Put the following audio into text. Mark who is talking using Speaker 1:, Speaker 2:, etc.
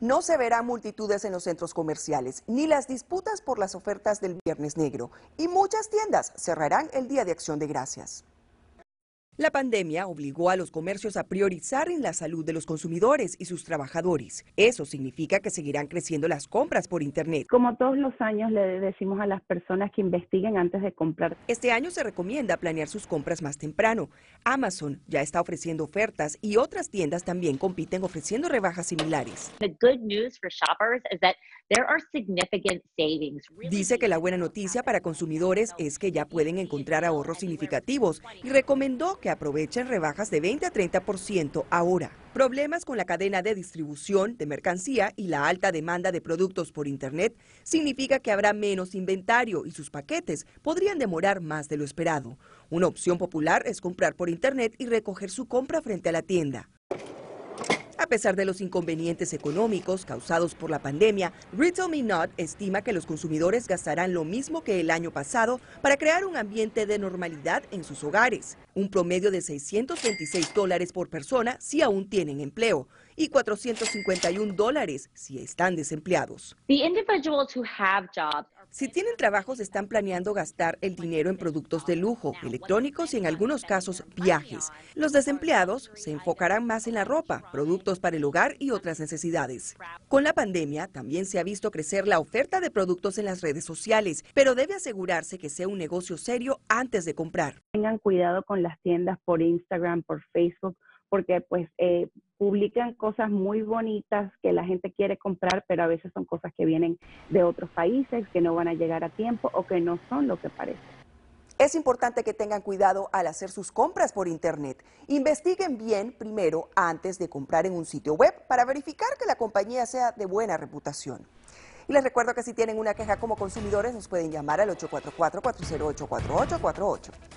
Speaker 1: no se verán multitudes en los centros comerciales, ni las disputas por las ofertas del Viernes Negro, y muchas tiendas cerrarán el Día de Acción de Gracias. La pandemia obligó a los comercios a priorizar en la salud de los consumidores y sus trabajadores. Eso significa que seguirán creciendo las compras por Internet. Como todos los años le decimos a las personas que investiguen antes de comprar. Este año se recomienda planear sus compras más temprano. Amazon ya está ofreciendo ofertas y otras tiendas también compiten ofreciendo rebajas similares. Dice que la buena noticia para consumidores es que ya pueden encontrar ahorros significativos y recomendó que aprovechen rebajas de 20 a 30% ahora. Problemas con la cadena de distribución de mercancía y la alta demanda de productos por Internet significa que habrá menos inventario y sus paquetes podrían demorar más de lo esperado. Una opción popular es comprar por Internet y recoger su compra frente a la tienda. A pesar de los inconvenientes económicos causados por la pandemia, Retail Me Not estima que los consumidores gastarán lo mismo que el año pasado para crear un ambiente de normalidad en sus hogares. Un promedio de 626 dólares por persona si aún tienen empleo y 451 dólares si están desempleados. Si tienen trabajos, están planeando gastar el dinero en productos de lujo, electrónicos y en algunos casos viajes. Los desempleados se enfocarán más en la ropa, productos para el hogar y otras necesidades. Con la pandemia, también se ha visto crecer la oferta de productos en las redes sociales, pero debe asegurarse
Speaker 2: que sea un negocio serio antes de comprar. Tengan cuidado con las tiendas por Instagram, por Facebook porque pues eh, publican cosas muy bonitas que la gente quiere comprar, pero a veces son cosas que vienen de otros países, que no van a llegar a tiempo o que no son lo que parece.
Speaker 1: Es importante que tengan cuidado al hacer sus compras por Internet. Investiguen bien primero antes de comprar en un sitio web para verificar que la compañía sea de buena reputación. Y les recuerdo que si tienen una queja como consumidores nos pueden llamar al 844-408-4848.